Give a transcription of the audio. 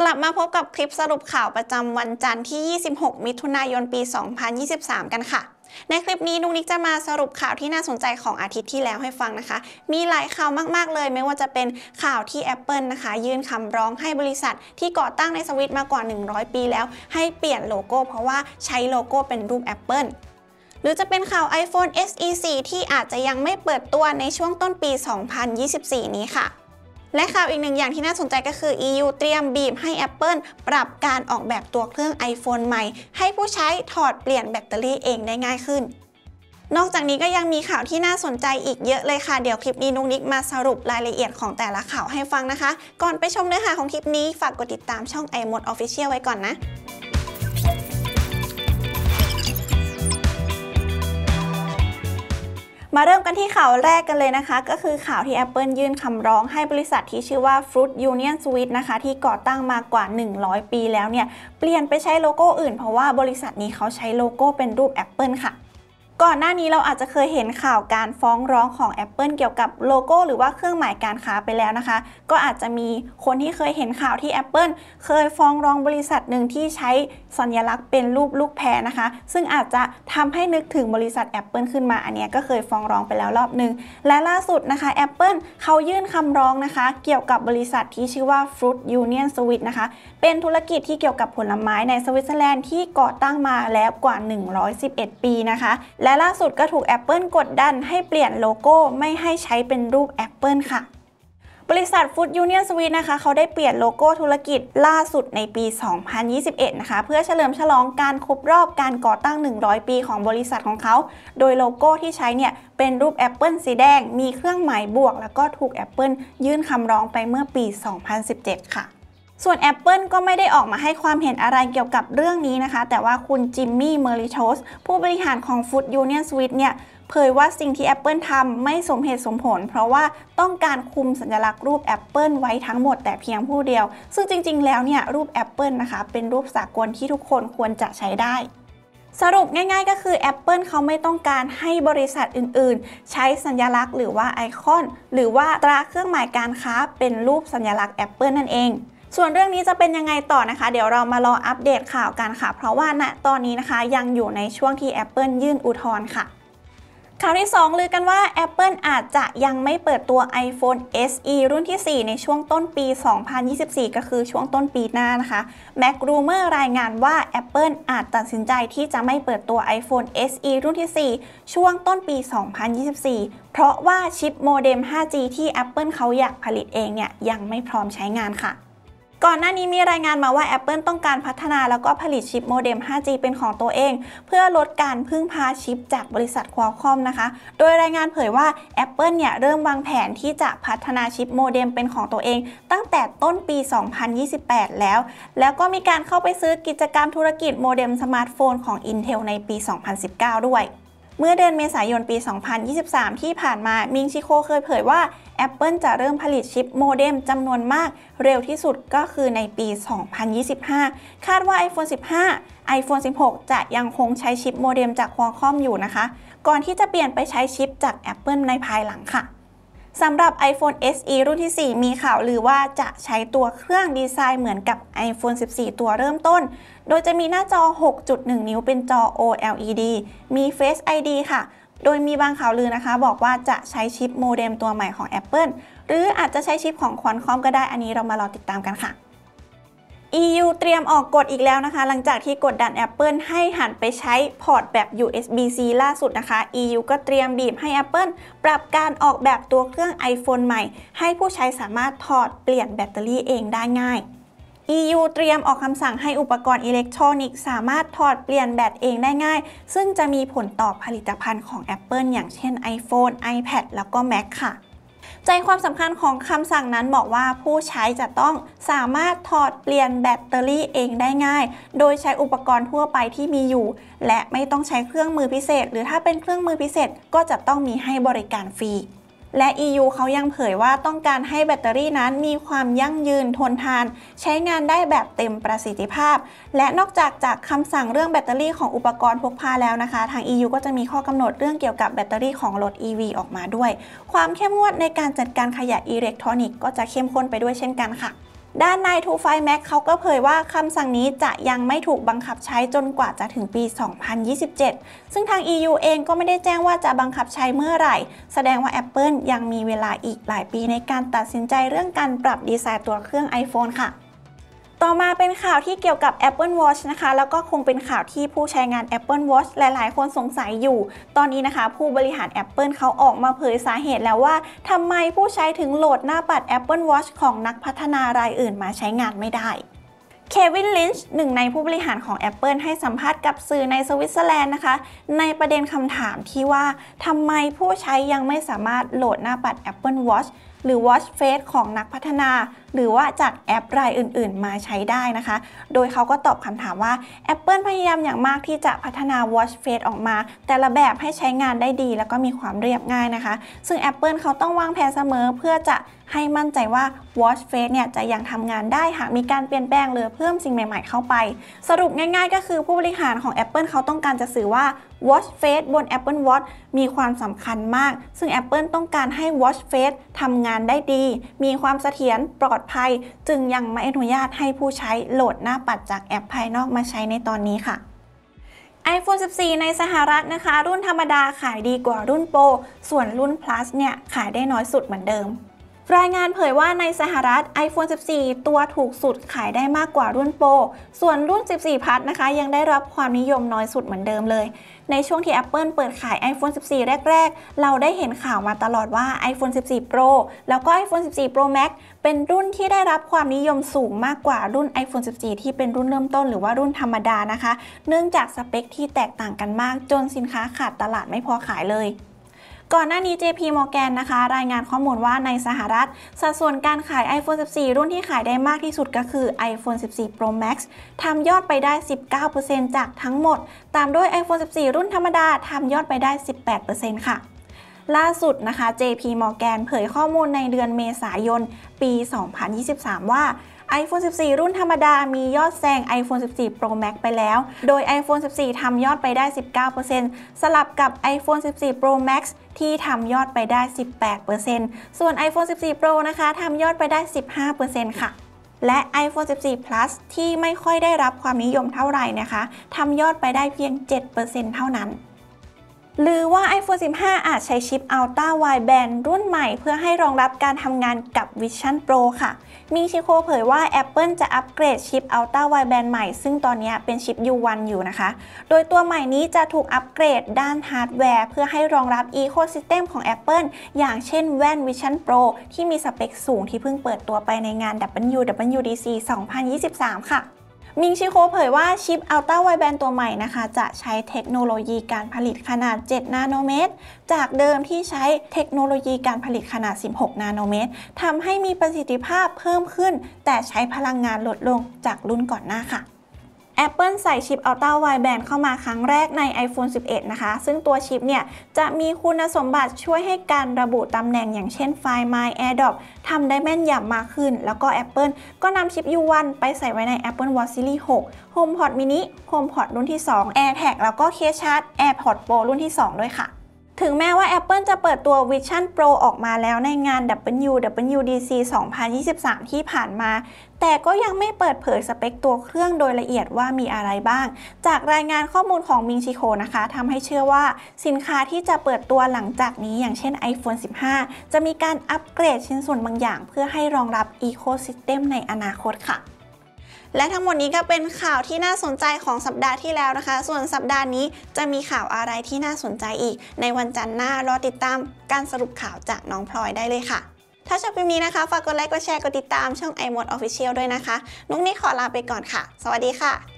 กลับมาพบกับคลิปสรุปข่าวประจำวันจันทร์ที่ 26 มิถุนายนปี 2023 กันค่ะ ในคลิปนี้นุกนิกจะมาสรุปข่าวที่น่าสนใจของอาทิตย์ที่แล้วให้ฟังนะคะ มีหลายข่าวมากๆเลย ไม่ว่าจะเป็นข่าวที่ Apple นะคะ ยื่นคำร้องให้บริษัทที่ก่อตั้งในสวิตมากว่า 100 ปีแล้วให้เปลี่ยนโลโก้เพราะว่าใช้โลโก้เป็นรูป Apple หรือจะเป็นข่าว iPhone SE 4 ที่อาจจะยังไม่เปิดตัวในช่วงต้นปี 2024 นี้ค่ะและข่าวอีกหนึ่งอย่างที่น่าสนใจก็คือ EU เตรียมบีบให้ Apple ปรับการออกแบบตัวเครื่อง iPhone ใหม่ ให้ผู้ใช้ถอดเปลี่ยนแบตเตอรี่เองได้ง่ายขึ้น นอกจากนี้ก็ยังมีข่าวที่น่าสนใจอีกเยอะเลยค่ะ เดี๋ยวคลิปนี้นุกนิกมาสรุปรายละเอียดของแต่ละข่าวให้ฟังนะคะ ก่อนไปชมเนื้อหาของคลิปนี้ฝากกดติดตามช่อง iMode Official ไว้ก่อนนะมาเริ่มกันที่ข่าวแรกกันเลยนะคะ ก็คือข่าวที่ Apple ยื่นคำร้องให้บริษัทที่ชื่อว่า Fruit Union Sweet นะคะ ที่ก่อตั้งมากว่า 100 ปีแล้วเนี่ย เปลี่ยนไปใช้โลโก้อื่นเพราะว่าบริษัทนี้เขาใช้โลโก้เป็นรูป Apple ค่ะก่อนหน้านี้เราอาจจะเคยเห็นข่าวการฟ้องร้องของ Apple เกี่ยวกับโลโก้หรือว่าเครื่องหมายการค้าไปแล้วนะคะ ก็อาจจะมีคนที่เคยเห็นข่าวที่ Apple เคยฟ้องร้องบริษัทหนึ่งที่ใช้สัญลักษณ์เป็นรูปลูกแพรนะคะ ซึ่งอาจจะทำให้นึกถึงบริษัท Apple ขึ้นมาอันนี้ก็เคยฟ้องร้องไปแล้วรอบหนึ่งและล่าสุดนะคะ Apple เขายื่นคำร้องนะคะ เกี่ยวกับบริษัทที่ชื่อว่า Fruit Union s w i t นะคะเป็นธุรกิจที่เกี่ยวกับผลไม้ในสวิตเซอร์แลนด์ที่ก่อตั้งมาแล้วกว่า111 ปีนะคะและล่าสุดก็ถูก Apple กดดันให้เปลี่ยนโลโก้ไม่ให้ใช้เป็นรูป Apple ค่ะ บริษัท Food Union s i t e นะคะ เขาได้เปลี่ยนโลโก้ธุรกิจล่าสุดในปี 2021 นะคะเพื่อเฉลิมฉลองการครบรอบการก่อตั้ง 100 ปีของบริษัทของเขา โดยโลโก้ที่ใช้เนี่ยเป็นรูป Apple สีแดงมีเครื่องหมายบวก แล้วก็ถูก Apple ยื่นคำร้องไปเมื่อปี 2017 ค่ะส่วน Apple ก็ไม่ได้ออกมาให้ความเห็นอะไรเกี่ยวกับเรื่องนี้นะคะ แต่ว่าคุณจิมมี่ เมอริโทส ผู้บริหารของ Food Union Suite เนี่ยเผยว่าสิ่งที่ Apple ทำไม่สมเหตุสมผล เพราะว่าต้องการคุมสัญลักษณ์รูป Apple ไว้ทั้งหมดแต่เพียงผู้เดียว ซึ่งจริง ๆ แล้วเนี่ยรูป Apple นะคะเป็นรูปสากลที่ทุกคนควรจะใช้ได้ สรุปง่าย ๆ ก็คือ Apple เขาไม่ต้องการให้บริษัทอื่นๆ ใช้สัญญลักษณ์ หรือว่าไอคอน หรือว่าตราเครื่องหมายการค้า เป็นรูปสัญญลักษณ์ Apple นั่นเองส่วนเรื่องนี้จะเป็นยังไงต่อนะคะ เดี๋ยวเรามารออัปเดตข่าวกันค่ะ เพราะว่าณตอนนี้นะคะยังอยู่ในช่วงที่ Apple ยื่นอุทธรณ์ค่ะ ข่าวที่2ลือกันว่า Apple อาจจะยังไม่เปิดตัว iPhone SE รุ่นที่ 4 ในช่วงต้นปี 2024 ก็คือช่วงต้นปีหน้านะคะ Mac Rumor รายงานว่า Apple อาจตัดสินใจที่จะไม่เปิดตัว iPhone SE รุ่นที่ 4 ช่วงต้นปี 2024 เพราะว่าชิปโมเด็ม 5G ที่ Apple เขาอยากผลิตเองเนี่ยยังไม่พร้อมใช้งานค่ะก่อนหน้านี้มีรายงานมาว่า Apple ต้องการพัฒนาแล้วก็ผลิตชิปโมเด็ม 5G เป็นของตัวเอง เพื่อลดการพึ่งพาชิปจากบริษัทควอลคอมนะคะ โดยรายงานเผยว่า Apple เนี่ยเริ่มวางแผนที่จะพัฒนาชิปโมเด็มเป็นของตัวเอง ตั้งแต่ต้นปี 2028 แล้ว แล้วก็มีการเข้าไปซื้อกิจกรรมธุรกิจโมเด็มสมาร์ทโฟนของ Intel ในปี 2019 ด้วยเมื่อเดือนเมษายนปี 2023 ที่ผ่านมามิงชิโคเคยเผยว่า Apple จะเริ่มผลิตชิปโมเด็มจำนวนมาก เร็วที่สุดก็คือในปี 2025 คาดว่า iPhone 15 iPhone 16 จะยังคงใช้ชิปโมเด็มจากควอคอมอยู่นะคะ ก่อนที่จะเปลี่ยนไปใช้ชิปจาก Apple ในภายหลังค่ะสำหรับ iPhone SE รุ่นที่ 4 มีข่าวลือว่าจะใช้ตัวเครื่องดีไซน์เหมือนกับ iPhone 14 ตัวเริ่มต้น โดยจะมีหน้าจอ 6.1 นิ้วเป็นจอ OLED มี Face ID ค่ะ โดยมีบางข่าวลือนะคะบอกว่าจะใช้ชิปโมเด็มตัวใหม่ของ Apple หรืออาจจะใช้ชิปของ Qualcomm ก็ได้ อันนี้เรามารอติดตามกันค่ะ EU เตรียมออกกฎอีกแล้วนะคะ หลังจากที่กดดัน Apple ให้หันไปใช้พอร์ตแบบ USB-C ล่าสุดนะคะ EU ก็เตรียมบีบให้ Apple ปรับการออกแบบตัวเครื่อง iPhone ใหม่ ให้ผู้ใช้สามารถถอดเปลี่ยนแบตเตอรี่เองได้ง่าย EU เตรียมออกคำสั่งให้อุปกรณ์อิเล็กทรอนิกส์ สามารถถอดเปลี่ยนแบตเองได้ง่าย ซึ่งจะมีผลต่อผลิตภัณฑ์ของ Apple อย่างเช่น iPhone, iPad แล้วก็ Mac ค่ะใจความสำคัญของคำสั่งนั้นบอกว่าผู้ใช้จะต้องสามารถถอดเปลี่ยนแบตเตอรี่เองได้ง่าย โดยใช้อุปกรณ์ทั่วไปที่มีอยู่และไม่ต้องใช้เครื่องมือพิเศษหรือถ้าเป็นเครื่องมือพิเศษก็จะต้องมีให้บริการฟรีและ EU เขายังเผยว่าต้องการให้แบตเตอรี่นั้นมีความยั่งยืนทนทาน ใช้งานได้แบบเต็มประสิทธิภาพ และนอกจากจากคำสั่งเรื่องแบตเตอรี่ของอุปกรณ์พกพาแล้วนะคะ ทาง EU ก็จะมีข้อกำหนดเรื่องเกี่ยวกับแบตเตอรี่ของรถ EV ออกมาด้วย ความเข้มงวดในการจัดการขยะอิเล็กทรอนิกส์ก็จะเข้มข้นไปด้วยเช่นกันค่ะด้านนายทูไฟแม็กเขาก็เผยว่าคำสั่งนี้จะยังไม่ถูกบังคับใช้จนกว่าจะถึงปี 2027 ซึ่งทาง EU เองก็ไม่ได้แจ้งว่าจะบังคับใช้เมื่อไหร่ แสดงว่า Apple ยังมีเวลาอีกหลายปีในการตัดสินใจเรื่องการปรับดีไซน์ตัวเครื่อง iPhone ค่ะต่อมาเป็นข่าวที่เกี่ยวกับ Apple Watch นะคะ แล้วก็คงเป็นข่าวที่ผู้ใช้งาน Apple Watch หลาย ๆ คนสงสัยอยู่ ตอนนี้นะคะ ผู้บริหาร Apple เขาออกมาเผยสาเหตุแล้วว่าทำไมผู้ใช้ถึงโหลดหน้าปัด Apple Watch ของนักพัฒนารายอื่นมาใช้งานไม่ได้เควินลินช์หนึ่งในผู้บริหารของ Apple ให้สัมภาษณ์กับสื่อในสวิตเซอร์แลนด์นะคะ ในประเด็นคำถามที่ว่าทำไมผู้ใช้ยังไม่สามารถโหลดหน้าปัด Apple Watch หรือ watch face ของนักพัฒนา หรือว่าจากแอปรายอื่นๆมาใช้ได้นะคะ โดยเขาก็ตอบคำถามว่า Apple พยายามอย่างมากที่จะพัฒนา watch face ออกมา แต่ละแบบให้ใช้งานได้ดีแล้วก็มีความเรียบง่ายนะคะ ซึ่ง Apple เขาต้องวางแผนเสมอเพื่อจะให้มั่นใจว่า watch face เนี่ยจะยังทำงานได้ หากมีการเปลี่ยนแปลงหรือเพิ่มสิ่งใหม่ๆ เข้าไป สรุปง่าย ๆ ก็คือผู้บริหารของ Apple เขาต้องการจะสื่อว่า Watch Face บน Apple Watch มีความสำคัญมาก ซึ่ง Apple ต้องการให้ Watch Face ทำงานได้ดี มีความเสถียรปลอดภัย จึงยังไม่อนุญาตให้ผู้ใช้โหลดหน้าปัดจากแอปภายนอกมาใช้ในตอนนี้ค่ะ iPhone 14 ในสหรัฐนะคะ รุ่นธรรมดาขายดีกว่ารุ่นโปร ส่วนรุ่น Plus เนี่ย ขายได้น้อยสุดเหมือนเดิมรายงานเผยว่าในสหรัฐ iPhone 14 ตัวถูกสุดขายได้มากกว่ารุ่นโปรส่วนรุ่น 14 พัทนะคะ ยังได้รับความนิยมน้อยสุดเหมือนเดิมเลย ในช่วงที่ Apple เปิดขาย iPhone 14 แรก ๆ เราได้เห็นข่าวมาตลอดว่า iPhone 14 Pro แล้วก็ iPhone 14 Pro Max เป็นรุ่นที่ได้รับความนิยมสูงมากกว่ารุ่น iPhone 14 ที่เป็นรุ่นเริ่มต้นหรือว่ารุ่นธรรมดานะคะ เนื่องจากสเปคที่แตกต่างกันมาก จนสินค้าขาดตลาดไม่พอขายเลยก่อนหน้านี้ JP Morgan นะคะรายงานข้อมูลว่าในสหรัฐสัดส่วนการขาย iPhone 14 รุ่นที่ขายได้มากที่สุดก็คือ iPhone 14 Pro Max ทำยอดไปได้ 19%จากทั้งหมด ตามด้วย iPhone 14 รุ่นธรรมดาทำยอดไปได้ 18%ค่ะ ล่าสุดนะคะ JP Morgan เผยข้อมูลในเดือนเมษายน ปี 2023 ว่า iPhone 14 รุ่นธรรมดา มียอดแซง iPhone 14 Pro Max ไปแล้ว โดย iPhone 14 ทำยอดไปได้ 19%สลับกับ iPhone 14 Pro Max ที่ทำยอดไปได้ 18%ส่วน iPhone 14 Pro นะคะทำยอดไปได้ 15%ค่ะ และ iPhone 14 Plus ที่ไม่ค่อยได้รับความนิยมเท่าไหร่นะคะทำยอดไปได้เพียง 7%เท่านั้นหรือว่า iPhone 15 อาจใช้ชิป Ultra Wideband รุ่นใหม่เพื่อให้รองรับการทำงานกับ Vision Pro ค่ะ มีชิโคเผยว่า Apple จะอัปเกรดชิป Ultra Wideband ใหม่ ซึ่งตอนนี้เป็นชิป U1 อยู่นะคะ โดยตัวใหม่นี้จะถูกอัปเกรดด้านฮาร์ดแวร์ เพื่อให้รองรับ Ecosystem ของ Apple อย่างเช่นแว่น Vision Pro ที่มีสเปคสูงที่เพิ่งเปิดตัวไปในงาน WWDC 2023 ค่ะมิงชิโคเผยว่าชิปอัลต้าไวแบนตัวใหม่นะคะ จะใช้เทคโนโลยีการผลิตขนาด 7 นาโนเมตร จากเดิมที่ใช้เทคโนโลยีการผลิตขนาด 16 นาโนเมตรทำให้มีประสิทธิภาพเพิ่มขึ้น แต่ใช้พลังงานลดลงจากรุ่นก่อนหน้าค่ะ Apple ใส่ชิป Ultra Wideband เข้ามาครั้งแรกใน iPhone 11 นะคะ ซึ่งตัวชิปเนี่ยจะมีคุณสมบัติช่วยให้การระบุตำแหน่งอย่างเช่นไฟล์ My AirDrop ทำได้แม่นยำมากขึ้น แล้วก็ Apple ก็นำชิป U1 ไปใส่ไว้ใน Apple Watch Series 6 HomePod mini HomePod รุ่นที่ 2 AirTag แล้วก็เคสชาร์จ AirPods Pro รุ่นที่ 2 ด้วยค่ะถึงแม้ว่า Apple จะเปิดตัว Vision Pro ออกมาแล้วในงาน WWDC 2023 ที่ผ่านมา แต่ก็ยังไม่เปิดเผยสเปคตัวเครื่องโดยละเอียดว่ามีอะไรบ้าง จากรายงานข้อมูลของมิงชิโคนะคะทำให้เชื่อว่า สินค้าที่จะเปิดตัวหลังจากนี้อย่างเช่น iPhone 15 จะมีการอัปเกรดชิ้นส่วนบางอย่าง เพื่อให้รองรับ Ecosystem ในอนาคตค่ะและทั้งหมดนี้ก็เป็นข่าวที่น่าสนใจของสัปดาห์ที่แล้วนะคะ ส่วนสัปดาห์นี้จะมีข่าวอะไรที่น่าสนใจอีก ในวันจันทร์หน้ารอติดตามการสรุปข่าวจากน้องพลอยได้เลยค่ะ ถ้าชอบคลิปนี้นะคะ ฝากกดไลค์ กดแชร์ กดติดตามช่อง iMode Official ด้วยนะคะ นุ๊กนี่ขอลาไปก่อนค่ะ สวัสดีค่ะ